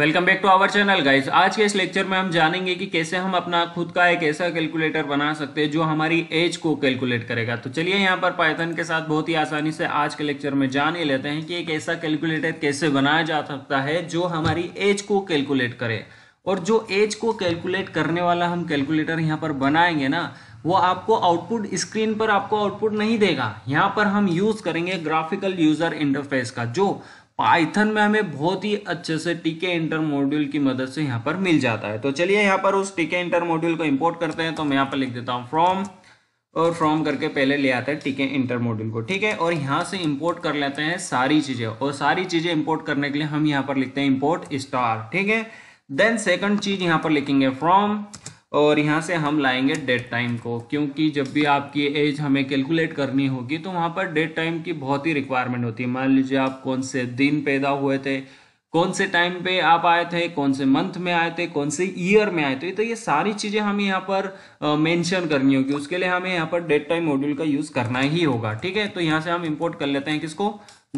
welcome back to our channel guys आज के इस लेक्चर में हम जानेंगे कि कैसे हम अपना खुद का एक ऐसा कैलकुलेटर बना सकते हैं जो हमारी एज को कैलकुलेट करेगा तो चलिए यहाँ पर पाइथन के साथ बहुत ही आसानी से आज के लेक्चर में जान ही लेते हैं कि एक ऐसा कैलकुलेटर कैसे बनाया जा सकता है जो हमारी एज को कैलकुलेट करे और जो एज को कैलकुलेट करने वाला हम कैलकुलेटर यहाँ पर बनाएंगे ना वो आपको आउटपुट स्क्रीन पर आपको आउटपुट नहीं देगा यहाँ पर हम यूज़ करेंगे ग्राफिकल यूज़र इंटरफेस का जो पाइथन में हमें बहुत ही अच्छे से टीके इंटर मॉड्यूल की मदद से यहाँ पर मिल जाता है तो चलिए यहाँ पर उस टीके इंटर मॉड्यूल को इम्पोर्ट करते हैं तो मैं यहाँ पर लिख देता हूँ फ्रॉम और फ्रॉम करके पहले ले आता है टीके इंटर मॉड्यूल को ठीक है और यहाँ से इम्पोर्ट कर लेते हैं सारी चीज़ें और सारी चीज़ें इम्पोर्ट करने के लिए हम यहाँ पर लिखते हैं इम्पोर्ट स्टार ठीक है देन सेकंड चीज़ यहाँ पर लिखेंगे फ्रॉम और यहाँ से हम लाएंगे डेट टाइम को क्योंकि जब भी आपकी एज हमें कैलकुलेट करनी होगी तो वहाँ पर डेट टाइम की बहुत ही रिक्वायरमेंट होती है मान लीजिए आप कौन से दिन पैदा हुए थे कौन से टाइम पे आप आए थे कौन से मंथ में आए थे कौन से ईयर में आए थे तो ये सारी चीज़ें हमें यहाँ पर मेंशन करनी होगी उसके लिए हमें यहाँ पर डेट टाइम मॉड्यूल का यूज़ करना ही होगा ठीक है तो यहाँ से हम इम्पोर्ट कर लेते हैं किसको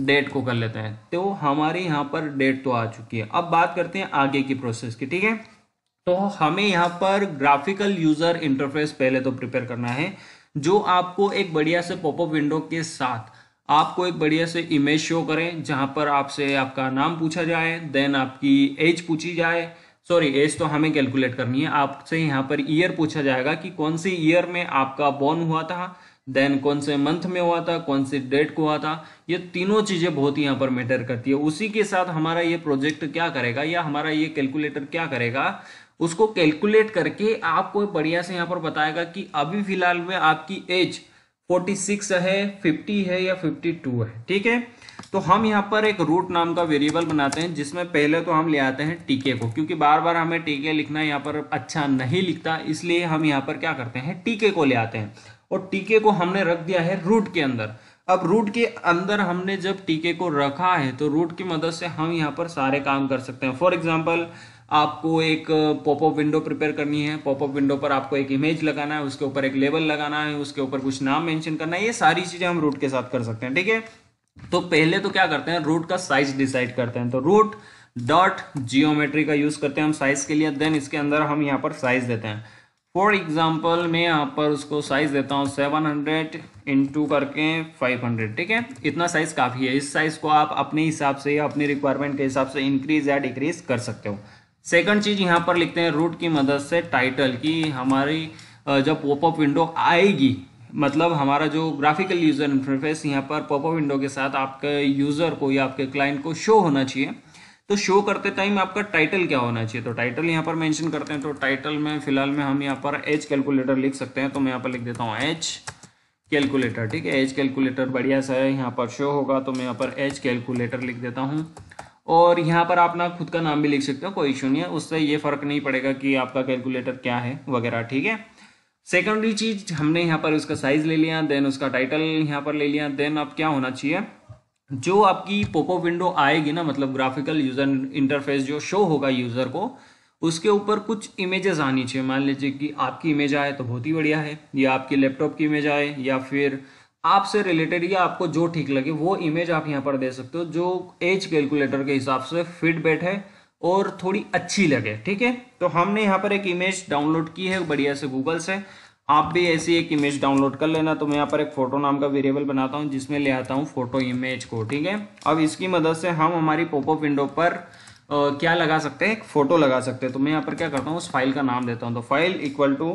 डेट को कर लेते हैं तो हमारे यहाँ पर डेट तो आ चुकी है अब बात करते हैं आगे की प्रोसेस की ठीक है तो हमें यहाँ पर ग्राफिकल यूजर इंटरफेस पहले तो प्रिपेयर करना है जो आपको एक बढ़िया से पॉपअप विंडो के साथ आपको एक बढ़िया से इमेज शो करें जहाँ पर आपसे आपका नाम पूछा जाए देन आपकी एज पूछी जाए सॉरी एज तो हमें कैलकुलेट करनी है आपसे यहाँ पर ईयर पूछा जाएगा कि कौन सी ईयर में आपका बॉर्न हुआ था देन कौन से मंथ में हुआ था कौन से डेट को हुआ था ये तीनों चीज़ें बहुत ही यहाँ पर मैटर करती है उसी के साथ हमारा ये प्रोजेक्ट क्या करेगा या हमारा ये कैलकुलेटर क्या करेगा उसको कैलकुलेट करके आपको बढ़िया से यहाँ पर बताएगा कि अभी फिलहाल में आपकी एज 46 है 50 है या 52 है ठीक है तो हम यहाँ पर एक रूट नाम का वेरिएबल बनाते हैं जिसमें पहले तो हम ले आते हैं टीके को क्योंकि बार बार हमें टीके लिखना यहाँ पर अच्छा नहीं लिखता इसलिए हम यहाँ पर क्या करते हैं टीके को ले आते हैं और टीके को हमने रख दिया है रूट के अंदर अब रूट के अंदर हमने जब टीके को रखा है तो रूट की मदद से हम यहाँ पर सारे काम कर सकते हैं फॉर एग्जाम्पल आपको एक पॉपअप विंडो प्रिपेयर करनी है पॉपअप विंडो पर आपको एक इमेज लगाना है उसके ऊपर एक लेबल लगाना है उसके ऊपर कुछ नाम मेंशन करना है ये सारी चीज़ें हम रूट के साथ कर सकते हैं ठीक है तो पहले तो क्या करते हैं रूट का साइज डिसाइड करते हैं तो रूट डॉट जियोमेट्री का यूज़ करते हैं हम साइज के लिए देन इसके अंदर हम यहाँ पर साइज देते हैं फॉर एग्जाम्पल मैं यहाँ पर उसको साइज देता हूँ सेवन हंड्रेड करके फाइव हंड्रेड ठीक है इतना साइज काफ़ी है इस साइज को आप अपने हिसाब से या अपनी रिक्वायरमेंट के हिसाब से इंक्रीज या डिक्रीज कर सकते हो सेकंड चीज यहाँ पर लिखते हैं रूट की मदद से टाइटल की हमारी जब पॉपअप विंडो आएगी मतलब हमारा जो ग्राफिकल यूज़र इंटरफेस यहाँ पर पॉपअप विंडो के साथ आपके यूज़र को या आपके क्लाइंट को शो होना चाहिए तो शो करते टाइम आपका टाइटल क्या होना चाहिए तो टाइटल यहाँ पर मेंशन करते हैं तो टाइटल में फिलहाल में हम यहाँ पर एज कैलकुलेटर लिख सकते हैं तो मैं यहाँ पर लिख देता हूँ एच कैलकुलेटर ठीक है एज कैलकुलेटर बढ़िया सा है यहाँ पर शो होगा तो मैं यहाँ पर एज कैलकुलेटर लिख देता हूँ और यहाँ पर आप ना खुद का नाम भी लिख सकते हो कोई इशू नहीं है उससे ये फ़र्क नहीं पड़ेगा कि आपका कैलकुलेटर क्या है वगैरह ठीक है सेकेंडरी चीज हमने यहाँ पर उसका साइज ले लिया देन उसका टाइटल यहाँ पर ले लिया देन आप क्या होना चाहिए जो आपकी पोपो विंडो आएगी ना मतलब ग्राफिकल यूजर इंटरफेस जो शो होगा यूजर को उसके ऊपर कुछ इमेजेस आनी चाहिए मान लीजिए कि आपकी इमेज आए तो बहुत ही बढ़िया है या आपके लैपटॉप की इमेज आए या फिर आपसे रिलेटेड या आपको जो ठीक लगे वो इमेज आप यहाँ पर दे सकते हो जो एज कैलकुलेटर के हिसाब से फिट बैठे और थोड़ी अच्छी लगे ठीक है तो हमने यहाँ पर एक इमेज डाउनलोड की है बढ़िया से गूगल से आप भी ऐसी एक इमेज डाउनलोड कर लेना तो मैं यहाँ पर एक फोटो नाम का वेरिएबल बनाता हूँ जिसमें ले आता हूँ फोटो इमेज को ठीक है अब इसकी मदद से हम हमारी पोपअप विंडो पर आ, क्या लगा सकते हैं एक फोटो लगा सकते हैं तो मैं यहाँ पर क्या करता हूँ उस फाइल का नाम देता हूँ तो फाइल इक्वल टू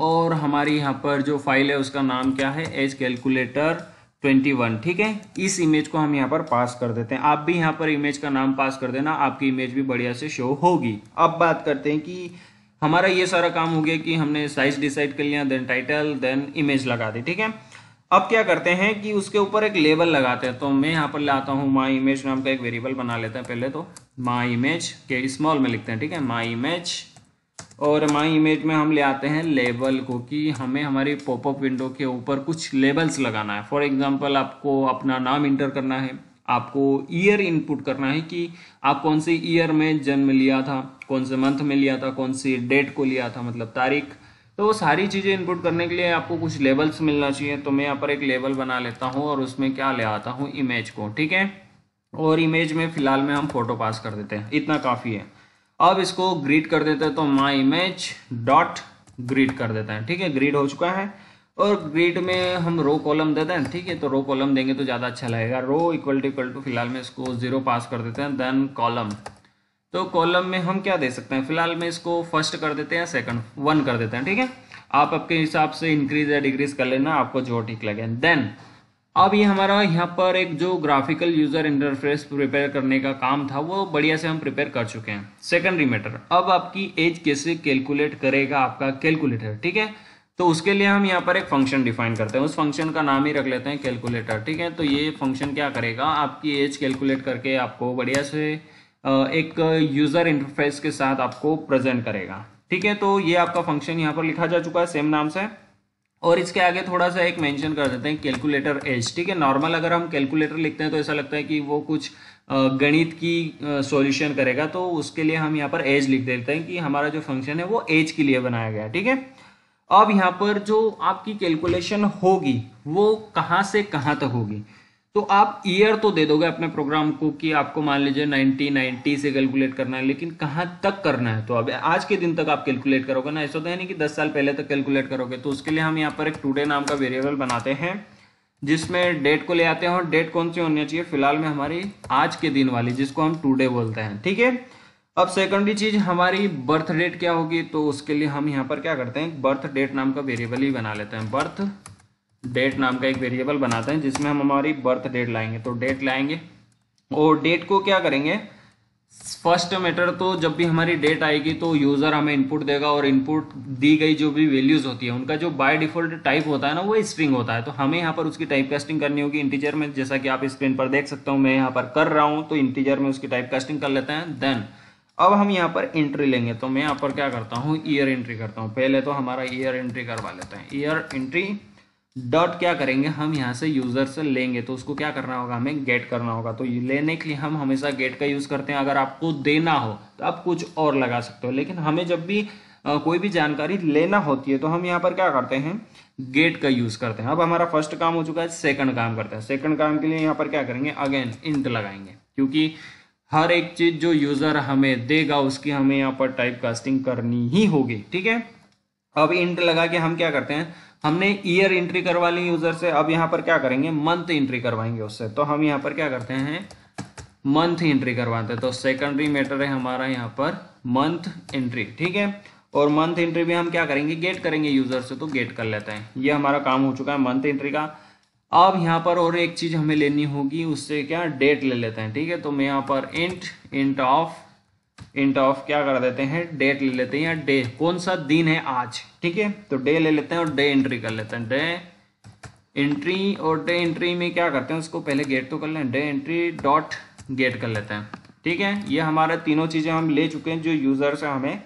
और हमारी यहाँ पर जो फाइल है उसका नाम क्या है एज कैलकुलेटर 21 ठीक है इस इमेज को हम यहाँ पर पास कर देते हैं आप भी यहाँ पर इमेज का नाम पास कर देना आपकी इमेज भी बढ़िया से शो होगी अब बात करते हैं कि हमारा ये सारा काम हो गया कि हमने साइज डिसाइड कर लिया देन टाइटल देन इमेज लगा दी ठीक है अब क्या करते हैं कि उसके ऊपर एक लेबल लगाते हैं तो मैं यहाँ पर लाता हूँ माई इमेज नाम का एक वेरिएबल बना लेते हैं पहले तो माई इमेज के स्मॉल में लिखते हैं ठीक है माई इमेज और माई इमेज में हम ले आते हैं लेबल को कि हमें हमारी पॉपअप विंडो के ऊपर कुछ लेबल्स लगाना है फॉर एग्जांपल आपको अपना नाम इंटर करना है आपको ईयर इनपुट करना है कि आप कौन से ईयर में जन्म लिया था कौन से मंथ में लिया था कौन सी डेट को लिया था मतलब तारीख तो वो सारी चीज़ें इनपुट करने के लिए आपको कुछ लेबल्स मिलना चाहिए तो मैं यहाँ पर एक लेबल बना लेता हूँ और उसमें क्या ले आता हूँ इमेज को ठीक है और इमेज में फ़िलहाल में हम फ़ोटो पास कर देते हैं इतना काफ़ी है अब इसको ग्रीड कर देते हैं तो माई इमेज डॉट ग्रीड कर देते हैं ठीक है ग्रीड हो चुका है और ग्रीड में हम रो कॉलम देते हैं ठीक है तो रो कॉलम देंगे तो ज़्यादा अच्छा लगेगा row equal to equal to फिलहाल में इसको जीरो पास कर देते हैं देन कॉलम तो कॉलम में हम क्या दे सकते हैं फिलहाल में इसको फर्स्ट कर देते हैं सेकंड वन कर देते हैं ठीक है आप आपके हिसाब से इंक्रीज या डिक्रीज कर लेना आपको जो ठीक लगे देन अब ये हमारा यहाँ पर एक जो ग्राफिकल यूज़र इंटरफेस प्रिपेयर करने का काम था वो बढ़िया से हम प्रिपेयर कर चुके हैं सेकेंडरी मैटर अब आपकी एज कैसे कैलकुलेट करेगा आपका कैलकुलेटर ठीक है तो उसके लिए हम यहाँ पर एक फंक्शन डिफाइन करते हैं उस फंक्शन का नाम ही रख लेते हैं कैलकुलेटर ठीक है तो ये फंक्शन क्या करेगा आपकी एज कैलकुलेट करके आपको बढ़िया से एक यूज़र इंटरफेस के साथ आपको प्रेजेंट करेगा ठीक है तो ये आपका फंक्शन यहाँ पर लिखा जा चुका है सेम नाम से और इसके आगे थोड़ा सा एक मेंशन कर देते हैं कैलकुलेटर एज ठीक है नॉर्मल अगर हम कैलकुलेटर लिखते हैं तो ऐसा लगता है कि वो कुछ गणित की सॉल्यूशन करेगा तो उसके लिए हम यहाँ पर एज लिख देते हैं कि हमारा जो फंक्शन है वो एज के लिए बनाया गया ठीक है अब यहाँ पर जो आपकी कैलकुलेशन होगी वो कहाँ से कहाँ तक होगी तो आप ईयर तो दे दोगे अपने प्रोग्राम को कि आपको मान लीजिए 1990 से कैलकुलेट करना है लेकिन कहाँ तक करना है तो अब आज के दिन तक आप कैलकुलेट करोगे ना ऐसा तो है नहीं कि 10 साल पहले तक कैलकुलेट करोगे तो उसके लिए हम यहाँ पर एक टूडे नाम का वेरिएबल बनाते हैं जिसमें डेट को ले आते हैं और डेट कौन सी होनी चाहिए फिलहाल में हमारी आज के दिन वाली जिसको हम टूडे बोलते हैं ठीक है अब सेकेंडरी चीज हमारी बर्थ डेट क्या होगी तो उसके लिए हम यहाँ पर क्या करते हैं बर्थ डेट नाम का वेरिएबल ही बना लेते हैं बर्थ डेट नाम का एक वेरिएबल बनाते हैं जिसमें हम हमारी बर्थ डेट लाएंगे तो डेट लाएंगे और डेट को क्या करेंगे फर्स्ट मैटर तो जब भी हमारी डेट आएगी तो यूज़र हमें इनपुट देगा और इनपुट दी गई जो भी वैल्यूज़ होती है उनका जो बाय डिफ़ॉल्ट टाइप होता है ना वो स्ट्रिंग होता है तो हमें यहाँ पर उसकी टाइप कास्टिंग करनी होगी इंटीजर में जैसा कि आप स्क्रीन पर देख सकता हूँ मैं यहाँ पर कर रहा हूँ तो इंटीजर में उसकी टाइप कास्टिंग कर लेते हैं देन अब हम यहाँ पर एंट्री लेंगे तो मैं यहाँ पर क्या करता हूँ ईयर एंट्री करता हूँ पहले तो हमारा ईयर एंट्री करवा लेते हैं ईयर एंट्री डॉट क्या करेंगे हम यहाँ से यूज़र से लेंगे तो उसको क्या करना होगा हमें गेट करना होगा तो लेने के लिए हम हमेशा गेट का यूज़ करते हैं अगर आपको देना हो तो आप कुछ और लगा सकते हो लेकिन हमें जब भी आ, कोई भी जानकारी लेना होती है तो हम यहाँ पर क्या करते हैं गेट का यूज़ करते हैं अब हमारा फर्स्ट काम हो चुका है सेकंड काम करते हैं सेकंड काम के लिए यहाँ पर क्या करेंगे अगेन इंट लगाएंगे क्योंकि हर एक चीज़ जो यूज़र हमें देगा उसकी हमें यहाँ पर टाइप कास्टिंग करनी ही होगी ठीक है अब इंट लगा के हम क्या करते हैं हमने ईयर एंट्री करवा ली यूजर से अब यहाँ पर क्या करेंगे मंथ एंट्री करवाएंगे उससे तो हम यहाँ पर क्या करते हैं मंथ एंट्री करवाते हैं तो सेकेंडरी मैटर है हमारा यहाँ पर मंथ एंट्री ठीक है और मंथ एंट्री भी हम क्या करेंगे गेट करेंगे यूजर से तो गेट कर लेते हैं ये हमारा काम हो चुका है मंथ एंट्री का अब यहाँ पर और एक चीज हमें लेनी होगी उससे क्या डेट ले लेते हैं ठीक है तो मैं यहाँ पर int int of int of क्या कर देते हैं डेट ले लेते हैं या डे कौन सा दिन है आज ठीक है तो डे ले लेते हैं और डे एंट्री कर लेते हैं डे एंट्री और डे एंट्री में क्या करते हैं उसको पहले गेट तो कर लें डे एंट्री डॉट गेट कर लेते हैं ठीक है ये हमारा तीनों चीज़ें हम ले चुके हैं जो यूज़र से हमें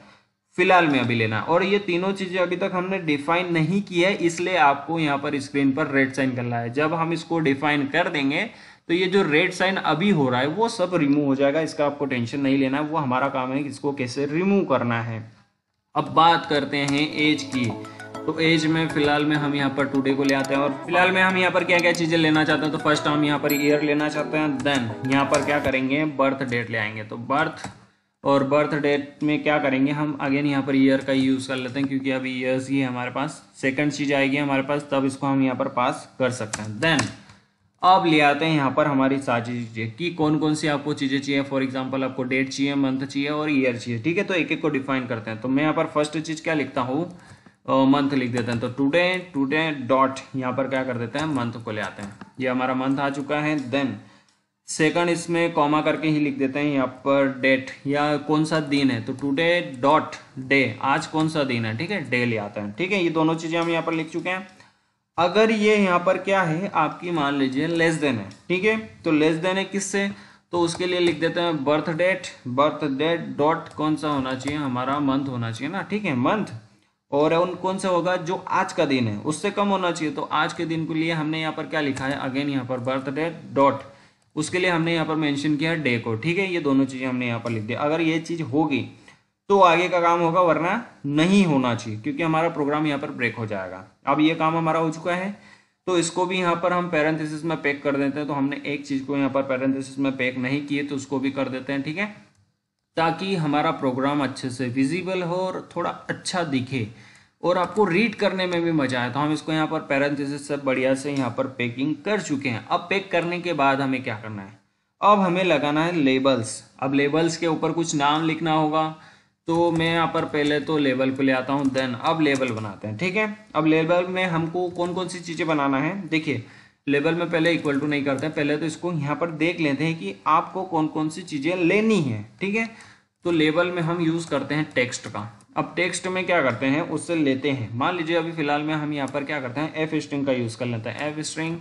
फिलहाल में अभी लेना और ये तीनों चीज़ें अभी तक हमने डिफाइन नहीं की है इसलिए आपको यहाँ पर स्क्रीन पर रेड साइन करना है जब हम इसको डिफाइन कर देंगे तो ये जो रेड साइन अभी हो रहा है वो सब रिमूव हो जाएगा इसका आपको टेंशन नहीं लेना है वो हमारा काम है इसको कैसे रिमूव करना है अब बात करते हैं एज की तो एज में फिलहाल में हम यहाँ पर टुडे को ले आते हैं और फिलहाल में हम यहाँ पर क्या क्या चीज़ें लेना चाहते हैं तो फर्स्ट हम यहाँ पर ईयर लेना चाहते हैं देन यहाँ पर क्या करेंगे बर्थ डेट ले आएंगे तो बर्थ और बर्थ डेट में क्या करेंगे हम अगेन यहाँ पर ईयर का यूज़ कर लेते हैं क्योंकि अभी ईयर्स ही हमारे पास सेकंड चीज़ आएगी हमारे पास तब इसको हम यहाँ पर पास कर सकते हैं देन अब ले आते हैं यहाँ पर हमारी सारी चीज़ें कि कौन कौन सी आपको चीज़ें चाहिए फॉर एग्जांपल आपको डेट चाहिए मंथ चाहिए और ईयर चाहिए ठीक है तो एक एक को डिफाइन करते हैं तो मैं यहाँ पर फर्स्ट चीज़ क्या लिखता हूँ मंथ लिख देते हैं तो टुडे टुडे डॉट यहाँ पर क्या कर देते हैं मंथ को ले आते हैं ये हमारा मंथ आ चुका है देन सेकंड इसमें कॉमा करके ही लिख देते हैं यहाँ पर डेट या कौन सा दिन है तो टुडे डॉट डे आज कौन सा दिन है ठीक है डे ले आते हैं ठीक है ये दोनों चीज़ें हम यहाँ पर लिख चुके हैं अगर ये यहाँ पर क्या है आपकी मान लीजिए लेस देन है ठीक है तो लेस देन है किससे तो उसके लिए लिख देते हैं birth date birth date dot कौन सा होना चाहिए हमारा मंथ होना चाहिए ना ठीक है मंथ और उन कौन सा होगा जो आज का दिन है उससे कम होना चाहिए तो आज के दिन के लिए हमने यहाँ पर क्या लिखा है अगेन यहाँ पर बर्थ डेट डॉट उसके लिए हमने यहाँ पर मेंशन किया है डे को ठीक है ये दोनों चीज़ें हमने यहाँ पर लिख दिया अगर ये चीज़ होगी तो आगे का काम होगा वरना नहीं होना चाहिए क्योंकि हमारा प्रोग्राम यहाँ पर ब्रेक हो जाएगा अब ये काम हमारा हो चुका है तो इसको भी यहाँ पर हम पैरेंथेसिस में पैक कर देते हैं तो हमने एक चीज़ को यहाँ पर पैरेंथेसिस में पैक नहीं किए तो उसको भी कर देते हैं ठीक है ताकि हमारा प्रोग्राम अच्छे से विजिबल हो और थोड़ा अच्छा दिखे और आपको रीड करने में भी मजा आए तो हम इसको यहाँ पर पैरेंथेसिस से बढ़िया से यहाँ पर पैकिंग कर चुके हैं अब पैक करने के बाद हमें क्या करना है अब हमें लगाना है लेबल्स अब लेबल्स के ऊपर कुछ नाम लिखना होगा तो मैं यहाँ पर पहले तो लेबल पे ले आता हूँ देन अब लेबल बनाते हैं ठीक है अब लेबल में हमको कौन कौन सी चीज़ें बनाना है देखिए लेबल में पहले इक्वल टू नहीं करते हैं पहले तो इसको यहाँ पर देख लेते हैं कि आपको कौन कौन सी चीज़ें लेनी है ठीक है तो लेबल में हम यूज़ करते हैं टेक्स्ट का अब टेक्स्ट में क्या करते हैं उससे लेते हैं मान लीजिए अभी फिलहाल में हम यहाँ पर क्या करते हैं एफ स्ट्रिंग का यूज़ कर लेते हैं F string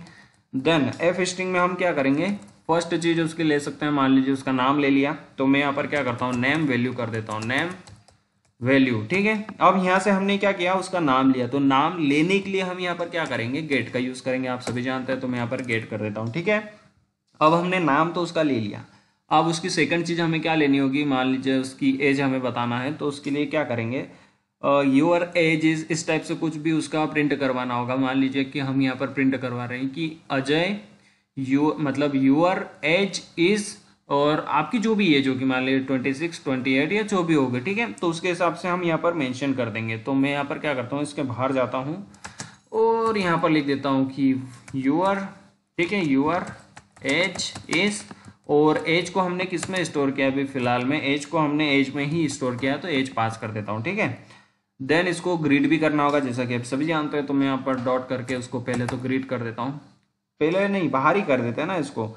then F string में हम क्या करेंगे फर्स्ट चीज उसकी ले सकते हैं मान लीजिए उसका नाम ले लिया तो मैं यहाँ पर क्या करता हूँ नेम वैल्यू कर देता हूँ नेम वैल्यू ठीक है अब यहाँ से हमने क्या किया उसका नाम लिया तो नाम लेने के लिए हम यहाँ पर क्या करेंगे गेट का यूज करेंगे आप सभी जानते हैं तो मैं यहाँ पर गेट कर देता हूँ ठीक है अब हमने नाम तो उसका ले लिया अब उसकी सेकंड चीज हमें क्या लेनी होगी मान लीजिए उसकी एज हमें बताना है तो उसके लिए क्या करेंगे योर एज इज इस टाइप से कुछ भी उसका प्रिंट करवाना होगा मान लीजिए कि हम यहाँ पर प्रिंट करवा रहे हैं कि अजय यू मतलब यूअर एज इज और आपकी जो भी एज होगी मान लीजिए ट्वेंटी सिक्स ट्वेंटी एट या जो भी होगी ठीक है तो उसके हिसाब से हम यहाँ पर मैंशन कर देंगे तो मैं यहाँ पर क्या करता हूँ इसके बाहर जाता हूँ और यहाँ पर लिख देता हूँ कि यूअर ठीक है यूअर एज इज और एज को हमने किस में स्टोर किया अभी फिलहाल में एज को हमने एज में ही स्टोर किया तो एज पास कर देता हूँ ठीक है देन इसको ग्रीड भी करना होगा जैसा कि आप सभी जानते हैं तो मैं यहाँ पर डॉट करके उसको पहले तो ग्रीड कर देता हूँ पहले नहीं बाहर ही कर देते हैं ना इसको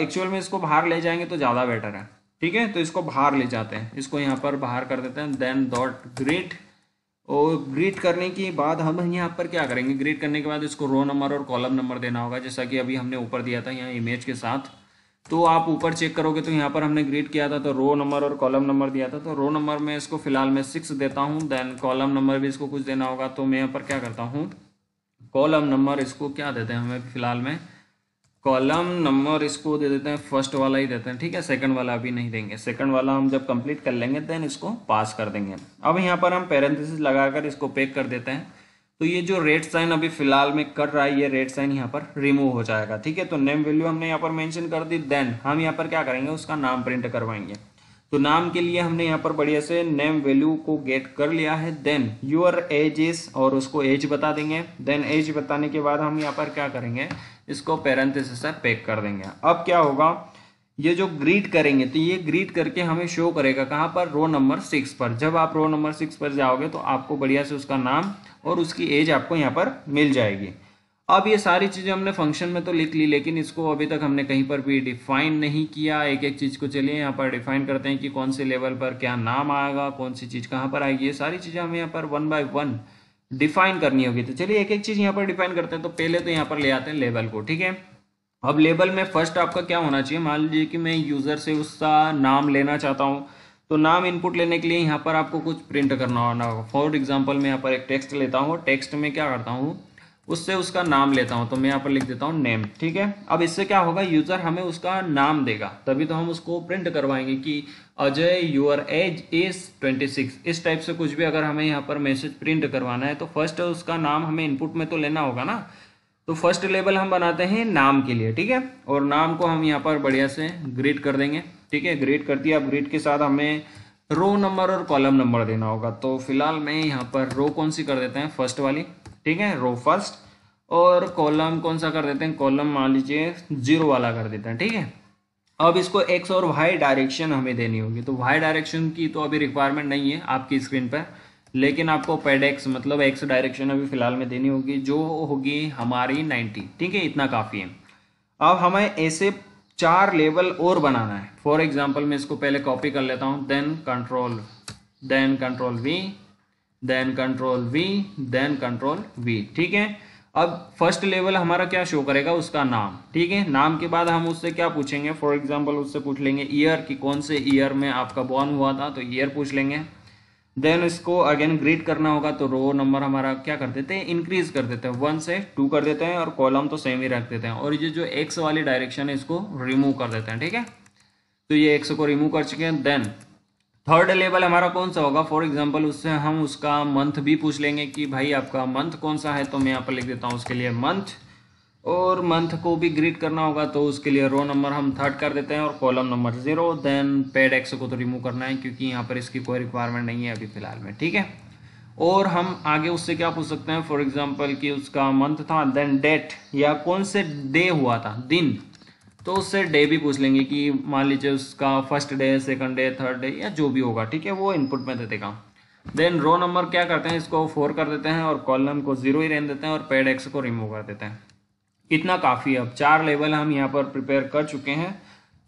एक्चुअल में इसको बाहर ले जाएंगे तो ज़्यादा बेटर है ठीक है तो इसको बाहर ले जाते हैं इसको यहाँ पर बाहर कर देते हैं देन डॉट ग्रेट और ग्रीट करने के बाद हम यहाँ पर क्या करेंगे ग्रीट करने के बाद इसको रो नंबर और कॉलम नंबर देना होगा जैसा कि अभी हमने ऊपर दिया था यहाँ इमेज के साथ तो आप ऊपर चेक करोगे तो यहाँ पर हमने ग्रीट किया था तो रो नंबर और कॉलम नंबर दिया था तो रो नंबर में इसको फिलहाल मैं सिक्स देता हूँ देन कॉलम नंबर भी इसको कुछ देना होगा तो मैं यहाँ पर क्या करता हूँ कॉलम नंबर इसको क्या देते हैं हमें फिलहाल में कॉलम नंबर इसको दे देते हैं फर्स्ट वाला ही देते हैं ठीक है सेकंड वाला अभी नहीं देंगे सेकंड वाला हम जब कंप्लीट कर लेंगे देन इसको पास कर देंगे अब यहाँ पर हम पेरेंथिस लगाकर इसको पेक कर देते हैं तो ये जो रेड साइन अभी फिलहाल में कट रहा है ये रेड साइन यहाँ पर रिमूव हो जाएगा ठीक है तो नेम वैल्यू हमने यहाँ पर मैंशन कर दी देन हम यहाँ पर क्या करेंगे उसका नाम प्रिंट करवाएंगे तो नाम के लिए हमने यहाँ पर बढ़िया से नेम वैल्यू को गेट कर लिया है देन यूर एज इज और उसको एज बता देंगे देन एज बताने के बाद हम यहाँ पर क्या करेंगे इसको पेरेंथिस से पैक कर देंगे अब क्या होगा ये जो ग्रीट करेंगे तो ये ग्रीट करके हमें शो करेगा कहाँ पर रो नंबर सिक्स पर जब आप रो नंबर सिक्स पर जाओगे तो आपको बढ़िया से उसका नाम और उसकी एज आपको यहाँ पर मिल जाएगी अब ये सारी चीज़ें हमने फंक्शन में तो लिख ली लेकिन इसको अभी तक हमने कहीं पर भी डिफाइन नहीं किया एक एक चीज़ को चलिए यहाँ पर डिफाइन करते हैं कि कौन से लेवल पर क्या नाम आएगा कौन सी चीज़ कहाँ पर आएगी ये सारी चीज़ें हमें यहाँ पर वन बाय वन डिफाइन करनी होगी तो चलिए एक एक चीज़ यहाँ पर डिफाइन करते हैं तो पहले तो यहाँ पर ले आते हैं लेवल को ठीक है अब लेवल में फर्स्ट आपका क्या होना चाहिए मान लीजिए कि मैं यूज़र से उसका नाम लेना चाहता हूँ तो नाम इनपुट लेने के लिए यहाँ पर आपको कुछ प्रिंट करना होना होगा फॉर एग्जाम्पल मैं यहाँ पर एक टेक्स्ट लेता हूँ टेक्स्ट में क्या करता हूँ उससे उसका नाम लेता हूँ तो मैं यहाँ पर लिख देता हूँ नेम ठीक है अब इससे क्या होगा यूजर हमें उसका नाम देगा तभी तो हम उसको प्रिंट करवाएंगे कि अजय योर एज इज 26 इस टाइप से कुछ भी अगर हमें यहाँ पर मैसेज प्रिंट करवाना है तो फर्स्ट उसका नाम हमें इनपुट में तो लेना होगा ना तो फर्स्ट लेवल हम बनाते हैं नाम के लिए ठीक है और नाम को हम यहाँ पर बढ़िया से ग्रीट कर देंगे ठीक है ग्रीट कर दिया अब के साथ हमें रो नंबर और कॉलम नंबर देना होगा तो फिलहाल मैं यहाँ पर रो कौन सी कर देते हैं फर्स्ट वाली ठीक है रो फर्स्ट और कॉलम कौन सा कर देते हैं कॉलम मान लीजिए जीरो वाला कर देते हैं ठीक है अब इसको एक्स और वाई डायरेक्शन हमें देनी होगी तो वाई डायरेक्शन की तो अभी रिक्वायरमेंट नहीं है आपकी स्क्रीन पर लेकिन आपको पेड एक्स मतलब एक्स डायरेक्शन अभी फिलहाल में देनी होगी जो होगी हमारी नाइन्टी ठीक है इतना काफ़ी है अब हमें ऐसे चार लेवल और बनाना है फॉर एग्जाम्पल मैं इसको पहले कॉपी कर लेता हूँ then control then control V then control V then control V ठीक है अब फर्स्ट लेवल हमारा क्या शो करेगा उसका नाम ठीक है नाम के बाद हम उससे क्या पूछेंगे फॉर एग्जाम्पल उससे पूछ लेंगे ईयर कि कौन से ईयर में आपका बॉर्न हुआ था तो ईयर पूछ लेंगे देन इसको अगेन ग्रीट करना होगा तो रो नंबर हमारा क्या कर देते हैं इंक्रीज कर देते हैं वन से टू कर देते हैं और कॉलम तो सेम ही रख देते हैं और ये जो एक्स वाली डायरेक्शन है इसको रिमूव कर देते हैं ठीक है तो ये एक्स को रिमूव कर चुके हैं देन थर्ड लेवल हमारा कौन सा होगा फॉर एग्जाम्पल उससे हम उसका मंथ भी पूछ लेंगे कि भाई आपका मंथ कौन सा है तो मैं यहाँ पर लिख देता हूँ उसके लिए मंथ और मंथ को भी ग्रीट करना होगा तो उसके लिए रो नंबर हम थर्ड कर देते हैं और column number zero then pad X को तो रिमूव करना है क्योंकि यहाँ पर इसकी कोई रिक्वायरमेंट नहीं है अभी फिलहाल में ठीक है और हम आगे उससे क्या पूछ सकते हैं फॉर एग्जाम्पल कि उसका मंथ था देन डेट या कौन से डे हुआ था दिन तो उससे डे भी पूछ लेंगे कि मान लीजिए उसका first day second day third day या जो भी होगा ठीक है वो इनपुट में दे देगा देन रो नंबर क्या करते हैं इसको फोर कर देते हैं और कॉलम को जीरो ही रहने देते हैं और पेड एक्स को रिमूव कर देते हैं इतना काफ़ी अब चार लेवल हम यहाँ पर प्रिपेयर कर चुके हैं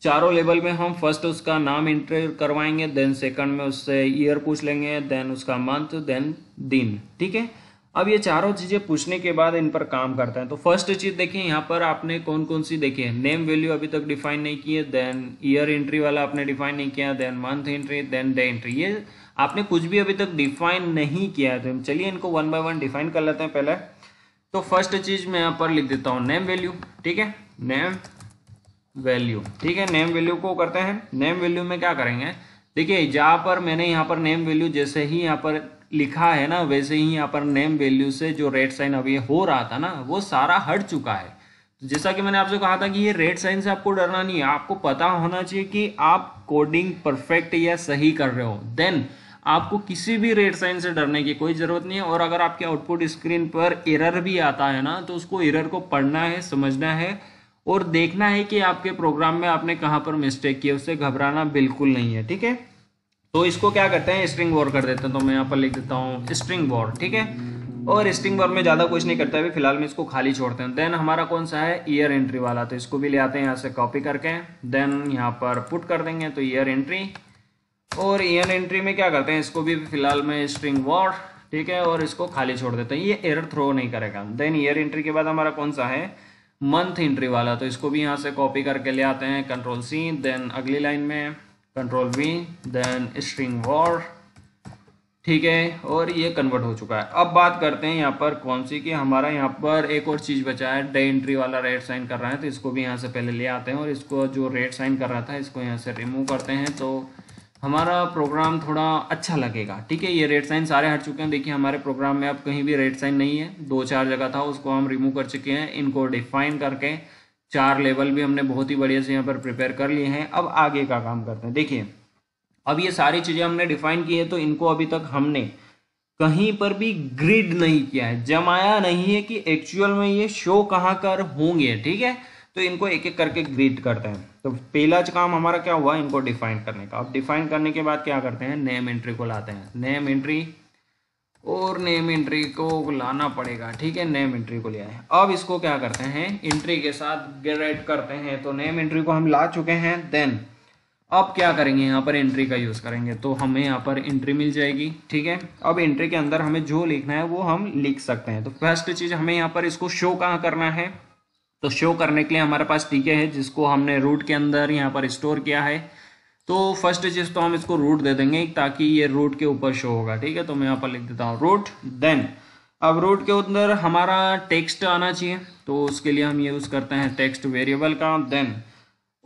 चारों लेवल में हम फर्स्ट उसका नाम इंटर करवाएंगे देन सेकंड में उससे ईयर पूछ लेंगे देन उसका मंथ देन दिन ठीक है अब ये चारों चीज़ें पूछने के बाद इन पर काम करते हैं तो फर्स्ट चीज़ देखिए यहाँ पर आपने कौन कौन सी देखी है नेम वैल्यू अभी तक डिफाइन नहीं किए देन ईयर एंट्री वाला आपने डिफाइन नहीं किया then month entry then day entry ये आपने कुछ भी अभी तक डिफाइन नहीं किया है तो चलिए इनको वन बाय वन डिफाइन कर लेते हैं पहले तो फर्स्ट चीज़ मैं यहाँ पर लिख देता हूँ नेम वैल्यू ठीक है नेम वैल्यू ठीक है नेम वैल्यू को करते हैं नेम वैल्यू में क्या करेंगे देखिए जहाँ पर मैंने यहाँ पर नेम वैल्यू जैसे ही यहाँ पर लिखा है ना वैसे ही यहाँ पर नेम वैल्यू से जो रेड साइन अभी हो रहा था ना वो सारा हट चुका है तो जैसा कि मैंने आपसे कहा था कि ये रेड साइन से आपको डरना नहीं है आपको पता होना चाहिए कि आप कोडिंग परफेक्ट या सही कर रहे हो देन आपको किसी भी रेड साइन से डरने की कोई ज़रूरत नहीं है और अगर आपके आउटपुट स्क्रीन पर एरर भी आता है ना तो उसको एरर को पढ़ना है समझना है और देखना है कि आपके प्रोग्राम में आपने कहाँ पर मिस्टेक किया उससे घबराना बिल्कुल नहीं है ठीक है तो इसको क्या करते हैं स्ट्रिंग वॉर कर देते हैं तो मैं यहाँ पर लिख देता हूँ स्ट्रिंग वॉर ठीक है और स्ट्रिंग वॉर में ज़्यादा कुछ नहीं करता है फिलहाल में इसको खाली छोड़ते हैं देन हमारा कौन सा है ईयर एंट्री वाला तो इसको भी ले आते हैं यहाँ से कॉपी करके देन यहाँ पर पुट कर देंगे तो ईयर एंट्री और ईयर एंट्री में क्या करते हैं इसको भी फिलहाल में स्ट्रिंग वॉर ठीक है और इसको खाली छोड़ देते हैं ये एरर थ्रो नहीं करेगा देन ईयर एंट्री के बाद हमारा कौन सा है मंथ एंट्री वाला तो इसको भी यहाँ से कॉपी करके ले आते हैं कंट्रोल सी देन अगली लाइन में control V then string var ठीक है और ये कन्वर्ट हो चुका है अब बात करते हैं यहाँ पर कौन सी कि हमारा यहाँ पर एक और चीज़ बचा है डे एंट्री वाला रेड साइन कर रहा है तो इसको भी यहाँ से पहले ले आते हैं और इसको जो रेड साइन कर रहा था इसको यहाँ से रिमूव करते हैं तो हमारा प्रोग्राम थोड़ा अच्छा लगेगा ठीक है ये रेड साइन सारे हट चुके हैं देखिए हमारे प्रोग्राम में अब कहीं भी रेड साइन नहीं है दो चार जगह था उसको हम रिमूव कर चुके हैं इनको डिफाइन करके चार लेवल भी हमने बहुत ही बढ़िया से यहाँ पर प्रिपेयर कर लिए हैं अब आगे का काम करते हैं देखिए अब ये सारी चीज़ें हमने डिफाइन की है तो इनको अभी तक हमने कहीं पर भी ग्रिड नहीं किया है जमाया नहीं है कि एक्चुअल में ये शो कहाँ कर होंगे ठीक है तो इनको एक एक करके ग्रीड करते हैं तो पहला काम हमारा क्या हुआ इनको डिफाइन करने का अब डिफाइन करने के बाद क्या करते हैं नेम एंट्री को लाते हैं नेम एंट्री और नेम एंट्री को लाना पड़ेगा ठीक है नेम एंट्री को ले आए अब इसको क्या करते हैं एंट्री के साथ ग्रेड करते हैं तो नेम एंट्री को हम ला चुके हैं देन अब क्या करेंगे यहाँ पर एंट्री का यूज़ करेंगे तो हमें यहाँ पर एंट्री मिल जाएगी ठीक है अब एंट्री के अंदर हमें जो लिखना है वो हम लिख सकते हैं तो फर्स्ट चीज़ हमें यहाँ पर इसको शो कहाँ करना है तो शो करने के लिए हमारे पास टीके है जिसको हमने रूट के अंदर यहाँ पर स्टोर किया है तो फर्स्ट चीज तो हम इसको रूट दे देंगे ताकि ये रूट के ऊपर शो होगा ठीक है तो मैं यहाँ पर लिख देता हूँ रूट देन अब रूट के अंदर हमारा टेक्स्ट आना चाहिए तो उसके लिए हम यूज़ करते हैं टेक्स्ट वेरिएबल का देन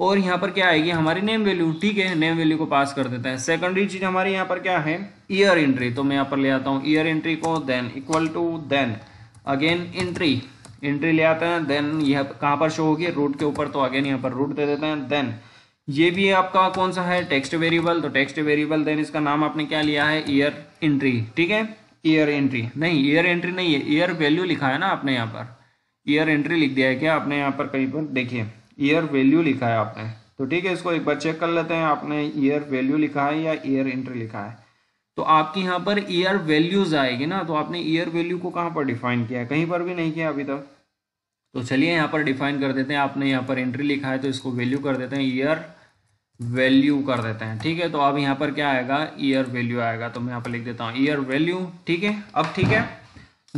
और यहाँ पर क्या आएगी हमारी नेम वैल्यू ठीक है नेम वैल्यू को पास कर देते हैं सेकेंडरी चीज़ हमारी यहाँ पर क्या है ईयर एंट्री तो मैं यहाँ पर ले आता हूँ ईयर एंट्री को then equal to then again entry entry ले आते हैं देन यह कहाँ पर शो होगी रूट के ऊपर तो अगेन यहाँ पर रूट दे देते हैं देन ये भी आपका कौन सा है टेक्स्ट वेरिएबल तो टेक्स्ट वेरिएबल देन इसका नाम आपने क्या लिया है ईयर एंट्री ठीक है ईयर एंट्री नहीं ईयर एंट्री नहीं है ईयर वैल्यू लिखा है ना आपने यहाँ पर ईयर एंट्री लिख दिया है क्या आपने यहाँ पर कहीं पर देखिए ईयर वैल्यू लिखा है आपने तो ठीक है इसको एक बार चेक कर लेते हैं आपने ईयर वैल्यू लिखा है या ईयर एंट्री लिखा है तो आपकी यहाँ पर ईयर वैल्यूज आएगी ना तो आपने ईयर वैल्यू को कहाँ पर डिफाइन किया है कहीं पर भी नहीं किया अभी तक तो चलिए यहाँ पर डिफाइन कर देते हैं आपने यहाँ पर एंट्री लिखा है तो इसको वैल्यू कर देते हैं ईयर वैल्यू कर देते हैं ठीक है तो अब यहाँ पर क्या आएगा ईयर वैल्यू आएगा तो मैं यहाँ पर लिख देता हूँ ईयर वैल्यू ठीक है अब ठीक है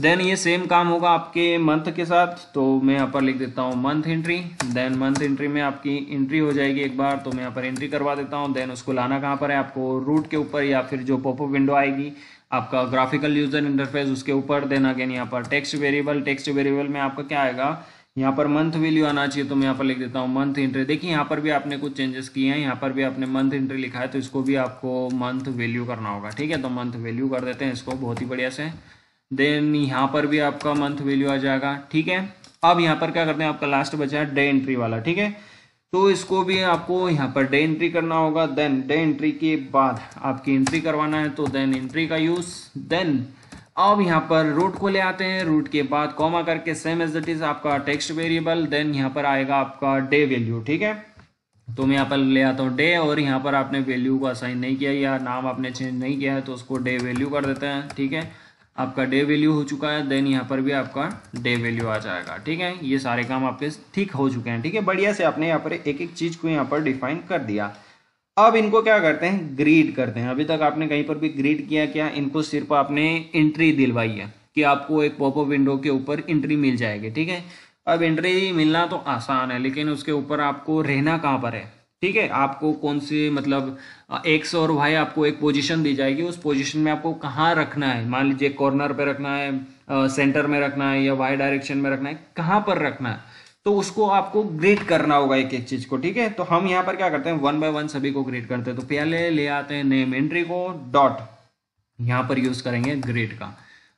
देन ये सेम काम होगा आपके मंथ के साथ तो मैं यहाँ पर लिख देता हूँ month entry then month entry में आपकी एंट्री हो जाएगी एक बार तो मैं यहाँ पर एंट्री करवा देता हूँ देन उसको लाना कहाँ पर है आपको रूट के ऊपर या फिर जो पॉपअप विंडो आएगी आपका ग्राफिकल यूजर इंटरफेस उसके ऊपर देन अगेन यहाँ पर टेक्स्ट वेरिएबल टेक्स्ट वेरिएबल में आपका क्या आएगा यहाँ पर मंथ वैल्यू आना चाहिए तो मैं यहाँ पर लिख देता हूँ मंथ इंट्री देखिए यहाँ पर भी आपने कुछ चेंजेस किए हैं यहाँ पर भी आपने मंथ इंट्री लिखा है तो इसको भी आपको मंथ वैल्यू करना होगा ठीक है तो मंथ वैल्यू कर देते हैं इसको बहुत ही बढ़िया से देन यहाँ पर भी आपका मंथ वैल्यू आ जाएगा ठीक है अब यहाँ पर क्या करते हैं आपका लास्ट बचा है डे एंट्री वाला ठीक है तो इसको भी आपको यहाँ पर डे एंट्री करना होगा देन डे एंट्री के बाद आपकी एंट्री करवाना है तो देन एंट्री का यूज़ देन अब यहाँ पर रूट को ले आते हैं रूट के बाद कॉमा करके सेम एज दट इज़ आपका टेक्स्ट वेरिएबल देन यहाँ पर आएगा आपका डे वैल्यू ठीक है तो मैं यहाँ पर ले आता हूँ डे और यहाँ पर आपने वैल्यू को असाइन नहीं किया या नाम आपने चेंज नहीं किया है तो उसको डे वैल्यू कर देते हैं ठीक है आपका डे वैल्यू हो चुका है देन यहाँ पर भी आपका डे वैल्यू आ जाएगा ठीक है ये सारे काम आपके ठीक हो चुके हैं ठीक है बढ़िया से आपने यहाँ पर एक एक चीज़ को यहाँ पर डिफाइन कर दिया अब इनको क्या करते हैं ग्रीड करते हैं अभी तक आपने कहीं पर भी ग्रीड किया क्या इनको सिर्फ आपने एंट्री दिलवाई है कि आपको एक पॉपअप विंडो के ऊपर एंट्री मिल जाएगी ठीक है अब एंट्री मिलना तो आसान है लेकिन उसके ऊपर आपको रहना कहाँ पर है ठीक है आपको कौन सी मतलब एक्स और वाई आपको एक पोजीशन दी जाएगी उस पोजीशन में आपको कहाँ रखना है मान लीजिए कॉर्नर पे रखना है सेंटर में रखना है या वाई डायरेक्शन में रखना है कहाँ पर रखना है तो उसको आपको ग्रेड करना होगा एक एक चीज को ठीक है तो हम यहाँ पर क्या करते हैं वन बाय वन सभी को ग्रेड करते हैं तो पहले ले आते हैं नेम एंट्री को डॉट यहाँ पर यूज करेंगे ग्रेड का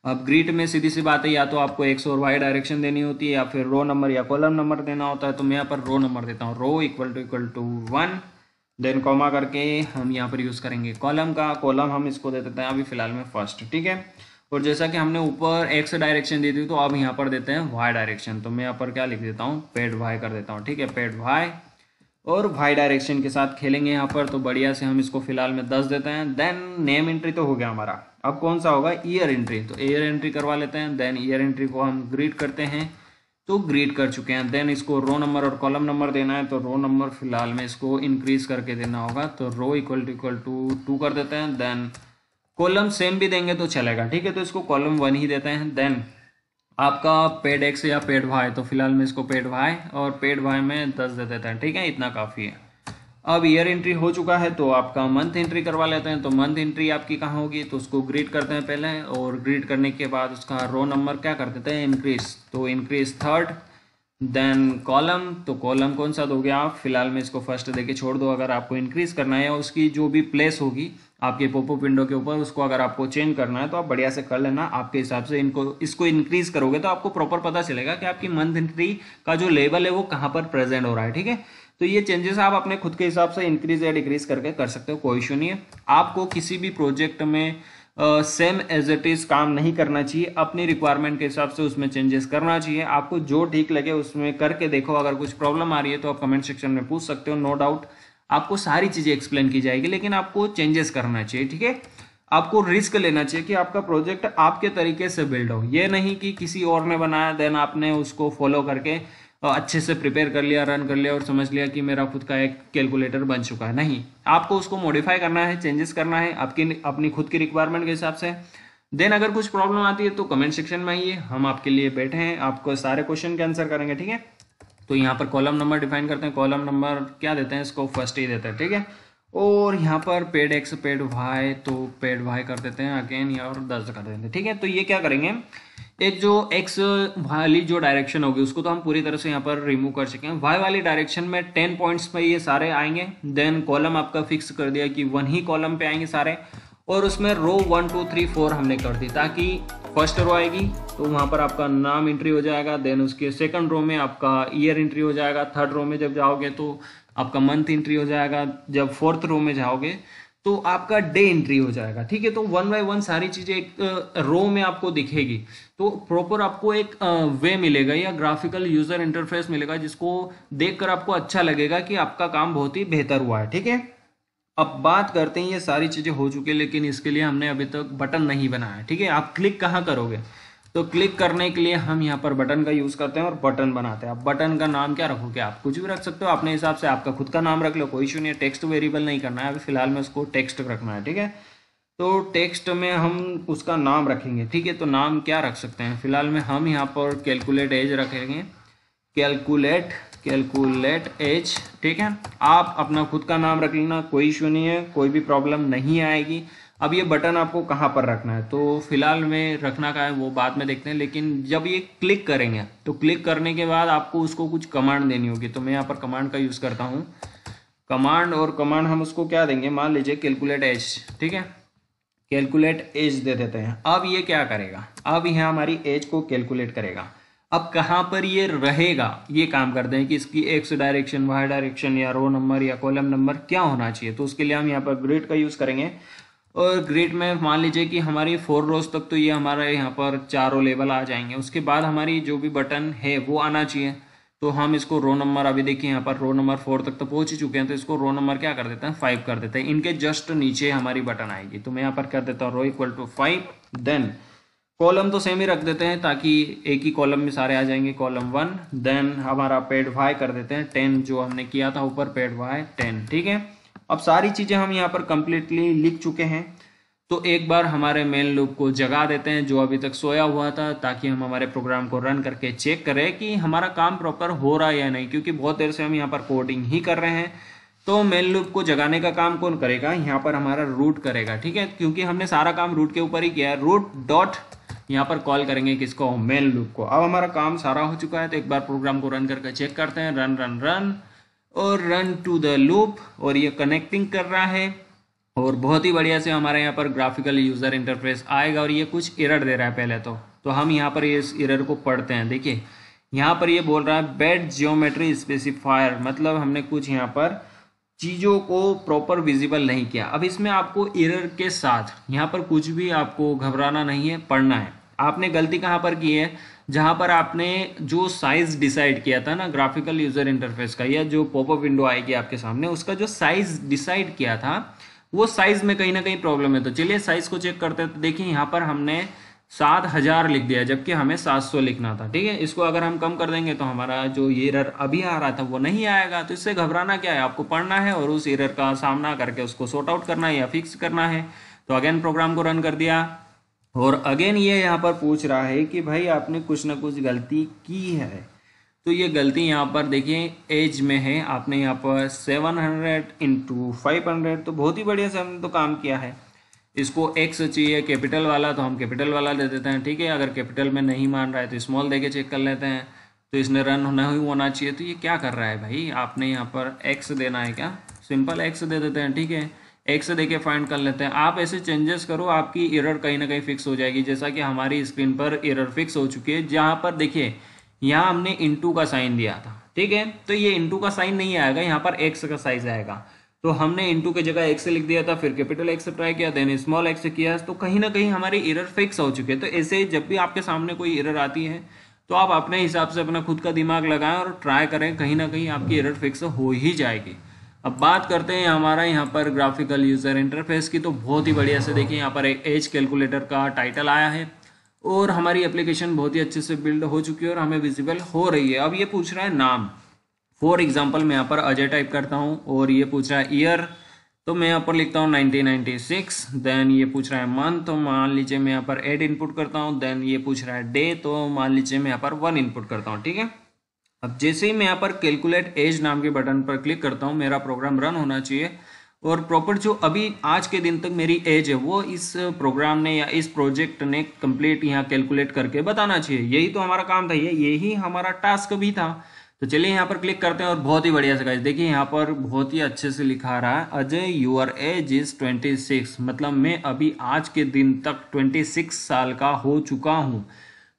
अब ग्रीट में सीधी सी बात है या तो आपको एक्स और वाई डायरेक्शन देनी होती है या फिर रो नंबर या कॉलम नंबर देना होता है तो मैं यहाँ पर रो नंबर देता हूँ row equal to equal to one then comma करके हम यहाँ पर यूज़ करेंगे कॉलम का कॉलम हम इसको दे देते हैं अभी फिलहाल में फर्स्ट ठीक है और जैसा कि हमने ऊपर एक्स डायरेक्शन दी थी तो अब यहाँ पर देते हैं वाई डायरेक्शन तो मैं यहाँ पर क्या लिख देता हूँ पेड वाई कर देता हूँ ठीक है पेड वाई और वाई डायरेक्शन के साथ खेलेंगे यहाँ पर तो बढ़िया से हम इसको फिलहाल में दस देते हैं देन नेम एंट्री तो हो गया हमारा अब कौन सा होगा ईयर एंट्री तो ईयर एंट्री करवा लेते हैं देन ईयर एंट्री को हम ग्रीट करते हैं तो ग्रीट कर चुके हैं देन इसको रो नंबर और कॉलम नंबर देना है तो रो नंबर फिलहाल में इसको इंक्रीज करके देना होगा तो row equal to equal to two कर देते हैं देन कॉलम सेम भी देंगे तो चलेगा ठीक है तो इसको कॉलम वन ही देते हैं देन आपका पेड एक्स या पेड भाई तो फिलहाल में इसको पेड भाई और पेड भाई में दस दे देते हैं ठीक है इतना काफ़ी है अब ईयर एंट्री हो चुका है तो आपका मंथ एंट्री करवा लेते हैं तो मंथ एंट्री आपकी कहाँ होगी तो उसको ग्रीड करते हैं पहले और ग्रीड करने के बाद उसका रो नंबर क्या कर देते हैं इंक्रीज तो इंक्रीज थर्ड देन कॉलम तो कॉलम कौन सा दोगे आप फिलहाल में इसको फर्स्ट दे के छोड़ दो अगर आपको इंक्रीज करना है उसकी जो भी प्लेस होगी आपके पोपो विंडो के ऊपर उसको अगर आपको चेंज करना है तो आप बढ़िया से कर लेना आपके हिसाब से इनको इसको इंक्रीज करोगे तो आपको प्रॉपर पता चलेगा कि आपकी एंट्री का जो लेवल है वो कहाँ पर प्रेजेंट हो रहा है ठीक है तो ये चेंजेस आप अपने खुद के हिसाब से इंक्रीज या डिक्रीज करके कर सकते हो कोई इशू नहीं है आपको किसी भी प्रोजेक्ट में सेम एज इट इज़ काम नहीं करना चाहिए अपनी रिक्वायरमेंट के हिसाब से उसमें चेंजेस करना चाहिए आपको जो ठीक लगे उसमें करके देखो अगर कुछ प्रॉब्लम आ रही है तो आप कमेंट सेक्शन में पूछ सकते हो नो no डाउट आपको सारी चीज़ें एक्सप्लेन की जाएगी लेकिन आपको चेंजेस करना चाहिए ठीक है आपको रिस्क लेना चाहिए कि आपका प्रोजेक्ट आपके तरीके से बिल्ड हो ये नहीं कि किसी और ने बनाया देन आपने उसको फॉलो करके अच्छे से प्रिपेयर कर लिया रन कर लिया और समझ लिया कि मेरा खुद का एक कैलकुलेटर बन चुका है नहीं आपको उसको मॉडिफाई करना है चेंजेस करना है आपकी अपनी खुद की रिक्वायरमेंट के हिसाब से देन अगर कुछ प्रॉब्लम आती है तो कमेंट सेक्शन में आइए हम आपके लिए बैठे हैं आपको सारे क्वेश्चन के आंसर करेंगे ठीक है तो यहाँ पर कॉलम नंबर डिफाइन करते हैं कॉलम नंबर क्या देते हैं इसको फर्स्ट ही देते हैं ठीक है और यहाँ पर पेड एक्स पेड वाई तो पेड वाई कर देते हैं अगेन या और दस कर देते हैं ठीक है तो ये क्या करेंगे एक जो एक्स वाली जो डायरेक्शन होगी उसको तो हम पूरी तरह से यहाँ पर रिमूव कर सकें वाई वाली डायरेक्शन में टेन पॉइंट्स में ये सारे आएंगे देन कॉलम आपका फिक्स कर दिया कि वन ही कॉलम पे आएंगे सारे और उसमें row one two three four हमने कर दी ताकि फर्स्ट रो आएगी तो वहाँ पर आपका नाम एंट्री हो जाएगा देन उसके सेकंड रो में आपका ईयर एंट्री हो जाएगा थर्ड रो में जब जाओगे तो आपका मंथ एंट्री हो जाएगा जब फोर्थ रो में जाओगे तो आपका डे एंट्री हो जाएगा ठीक है तो वन बाय वन सारी चीज़ें एक रो में आपको दिखेगी तो प्रॉपर आपको एक वे मिलेगा या ग्राफिकल यूजर इंटरफेस मिलेगा जिसको देखकर आपको अच्छा लगेगा कि आपका काम बहुत ही बेहतर हुआ है ठीक है अब बात करते हैं ये सारी चीज़ें हो चुकी है लेकिन इसके लिए हमने अभी तक तो बटन नहीं बनाया ठीक है आप क्लिक कहाँ करोगे तो क्लिक करने के लिए हम यहाँ पर बटन का यूज़ करते हैं और बटन बनाते हैं आप बटन का नाम क्या रखोगे आप कुछ भी रख सकते हो अपने हिसाब से आपका खुद का नाम रख लो कोई इशू नहीं है टेक्स्ट वेरिएबल नहीं करना है अभी फिलहाल में उसको टेक्स्ट रखना है ठीक है तो टेक्स्ट में हम उसका नाम रखेंगे ठीक है तो नाम क्या रख सकते हैं फिलहाल में हम यहाँ पर कैलकुलेट एज रखेंगे कैलकुलेट कैलकुलेट एज ठीक है आप अपना खुद का नाम रख लेना कोई इशू नहीं है कोई भी प्रॉब्लम नहीं आएगी अब ये बटन आपको कहाँ पर रखना है तो फिलहाल में रखना का है वो बाद में देखते हैं लेकिन जब ये क्लिक करेंगे तो क्लिक करने के बाद आपको उसको कुछ कमांड देनी होगी तो मैं यहाँ पर कमांड का यूज़ करता हूँ कमांड और कमांड हम उसको क्या देंगे मान लीजिए कैलकुलेट एज ठीक है कैलकुलेट एज दे देते हैं अब ये क्या करेगा अब यह हमारी एज को कैलकुलेट करेगा अब कहाँ पर ये रहेगा ये काम करते हैं कि इसकी एक्स डायरेक्शन वाई डायरेक्शन या रो नंबर या कॉलम नंबर क्या होना चाहिए तो उसके लिए हम यहाँ पर ग्रेड का यूज़ करेंगे और ग्रेड में मान लीजिए कि हमारी फोर रोज तक तो ये हमारा यहाँ पर चारों लेवल आ जाएंगे उसके बाद हमारी जो भी बटन है वो आना चाहिए तो हम इसको रो नंबर अभी देखिए यहाँ पर रो नंबर फोर तक तो पहुँच ही चुके हैं तो इसको रो नंबर क्या कर देते हैं फाइव कर देते हैं इनके जस्ट नीचे हमारी बटन आएगी तो मैं यहाँ पर कर देता हूँ row equal to five then column तो सेम ही रख देते हैं ताकि एक ही कॉलम में सारे आ जाएंगे कॉलम वन देन हमारा पेड वाई कर देते हैं टेन जो हमने किया था ऊपर पेड वाई टेन ठीक है अब सारी चीज़ें हम यहाँ पर कंप्लीटली लिख चुके हैं तो एक बार हमारे मेन लूप को जगा देते हैं जो अभी तक सोया हुआ था ताकि हम हमारे प्रोग्राम को रन करके चेक करें कि हमारा काम प्रॉपर हो रहा है या नहीं क्योंकि बहुत देर से हम यहाँ पर कोडिंग ही कर रहे हैं तो मेन लूप को जगाने का काम कौन करेगा यहाँ पर हमारा रूट करेगा ठीक है क्योंकि हमने सारा काम रूट के ऊपर ही किया है रूट डॉट यहाँ पर कॉल करेंगे किसको मेन लूप को अब हमारा काम सारा हो चुका है तो एक बार प्रोग्राम को रन करके चेक करते हैं रन रन रन और रन टू द लूप और ये कनेक्टिंग कर रहा है और बहुत ही बढ़िया से हमारे यहाँ पर ग्राफिकल यूज़र इंटरफेस आएगा और ये कुछ इरर दे रहा है पहले तो तो हम यहाँ पर ये इस इरर को पढ़ते हैं देखिए यहाँ पर ये बोल रहा है बेड जियोमेट्री स्पेसिफायर मतलब हमने कुछ यहाँ पर चीज़ों को प्रॉपर विजिबल नहीं किया अब इसमें आपको एरर के साथ यहाँ पर कुछ भी आपको घबराना नहीं है पढ़ना है आपने गलती कहाँ पर की है जहाँ पर आपने जो साइज़ डिसाइड किया था ना ग्राफिकल यूज़र इंटरफेस का या जो पॉपअप विंडो आएगी आपके सामने उसका जो साइज़ डिसाइड किया था वो साइज़ में कहीं ना कहीं प्रॉब्लम है तो चलिए साइज़ को चेक करते हैं तो देखिए यहाँ पर हमने सात हजार लिख दिया जबकि हमें सात सौ लिखना था ठीक है इसको अगर हम कम कर देंगे तो हमारा जो एरर अभी आ रहा था वो नहीं आएगा तो इससे घबराना क्या है आपको पढ़ना है और उस एरर का सामना करके उसको सॉर्ट आउट करना है या फिक्स करना है तो अगेन प्रोग्राम को रन कर दिया और अगेन ये यहाँ पर पूछ रहा है कि भाई आपने कुछ ना कुछ गलती की है तो ये गलती यहाँ पर देखिए एज में है आपने यहाँ पर seven hundred into five hundred तो बहुत ही बढ़िया से हमने तो काम किया है इसको एक्स चाहिए कैपिटल वाला तो हम कैपिटल वाला दे देते हैं ठीक है अगर कैपिटल में नहीं मान रहा है तो स्मॉल दे के चेक कर लेते हैं तो इसने रन नहीं होना चाहिए तो ये क्या कर रहा है भाई आपने यहाँ पर एक्स देना है क्या सिंपल एक्स दे देते हैं ठीक है एक्स दे के फाइंड कर लेते हैं आप ऐसे चेंजेस करो आपकी इरर कहीं ना कहीं फिक्स हो जाएगी जैसा कि हमारी स्क्रीन पर इरर फिक्स हो चुकी है जहाँ पर देखिए यहाँ हमने इंटू का साइन दिया था ठीक है तो ये इंटू का साइन नहीं आएगा यहाँ पर एक्स का साइज आएगा तो हमने इनटू के जगह एक्स लिख दिया था फिर कैपिटल एक्स ट्राई किया देन स्मॉल एक्स किया तो कहीं ना कहीं हमारी इरर फिक्स हो चुकी है तो ऐसे जब भी आपके सामने कोई इरर आती है तो आप अपने हिसाब से अपना खुद का दिमाग लगाएं और ट्राई करें कहीं ना कहीं आपकी इरर फिक्स तो हो ही जाएगी अब बात करते हैं हमारा यहाँ पर ग्राफिकल यूज़र इंटरफेस की तो बहुत ही बढ़िया से देखिए यहाँ पर एज कैलकुलेटर का टाइटल आया है और हमारी एप्लीकेशन बहुत ही अच्छे से बिल्ड हो चुकी है और हमें विजिबल हो रही है अब ये पूछ रहा है नाम फॉर एग्जाम्पल मैं यहाँ पर अजय टाइप करता हूँ और ये पूछ रहा है ईयर तो मैं यहाँ पर लिखता हूँ 1996 देन ये पूछ रहा है मंथ तो मान लीजिए मैं यहाँ पर एट इनपुट करता हूँ देन ये पूछ रहा है डे तो मान लीजिए मैं यहाँ पर वन इनपुट करता हूँ ठीक है अब जैसे ही मैं यहाँ पर कैलकुलेट एज नाम के बटन पर क्लिक करता हूँ मेरा प्रोग्राम रन होना चाहिए और प्रॉपर जो अभी आज के दिन तक मेरी एज है वो इस प्रोग्राम ने या इस प्रोजेक्ट ने कंप्लीट यहाँ कैलकुलेट करके बताना चाहिए यही तो हमारा काम था ये यही हमारा टास्क भी था तो चलिए यहाँ पर क्लिक करते हैं और बहुत ही बढ़िया से गाइज देखिए यहाँ पर बहुत ही अच्छे से लिखा रहा है Ajay your age is twenty six मतलब मैं अभी आज के दिन तक ट्वेंटी सिक्स साल का हो चुका हूँ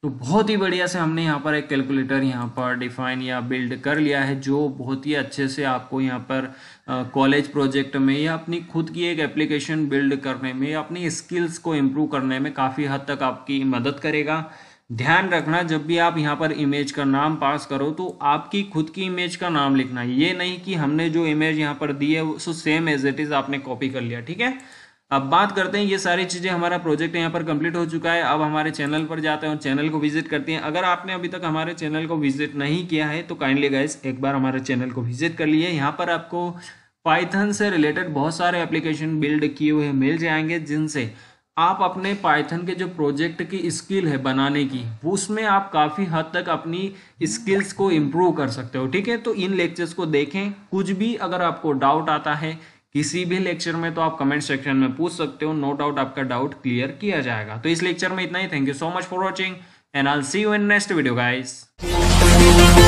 तो बहुत ही बढ़िया से हमने यहाँ पर एक कैलकुलेटर यहाँ पर डिफाइन या बिल्ड कर लिया है जो बहुत ही अच्छे से आपको यहाँ पर कॉलेज प्रोजेक्ट में या अपनी खुद की एक एप्लीकेशन बिल्ड करने में या अपनी स्किल्स को इम्प्रूव करने में काफ़ी हद तक आपकी मदद करेगा ध्यान रखना जब भी आप यहाँ पर इमेज का नाम पास करो तो आपकी खुद की इमेज का नाम लिखना है ये नहीं कि हमने जो इमेज यहाँ पर दी है उसको सेम एज इट इज़ आपने कॉपी कर लिया ठीक है अब बात करते हैं ये सारी चीज़ें हमारा प्रोजेक्ट यहाँ पर कंप्लीट हो चुका है अब हमारे चैनल पर जाते हैं और चैनल को विजिट करते हैं अगर आपने अभी तक हमारे चैनल को विजिट नहीं किया है तो काइंडली गाइस एक बार हमारे चैनल को विजिट कर लिए यहाँ पर आपको पाइथन से रिलेटेड बहुत सारे एप्लीकेशन बिल्ड किए हुए मिल जाएंगे जिनसे आप अपने पाइथन के जो प्रोजेक्ट की स्किल है बनाने की उसमें आप काफ़ी हद तक अपनी स्किल्स को इम्प्रूव कर सकते हो ठीक है तो इन लेक्चर्स को देखें कुछ भी अगर आपको डाउट आता है किसी भी लेक्चर में तो आप कमेंट सेक्शन में पूछ सकते हो नो डाउट आपका डाउट क्लियर किया जाएगा तो इस लेक्चर में इतना ही thank you so much for watching and all see you in next video guys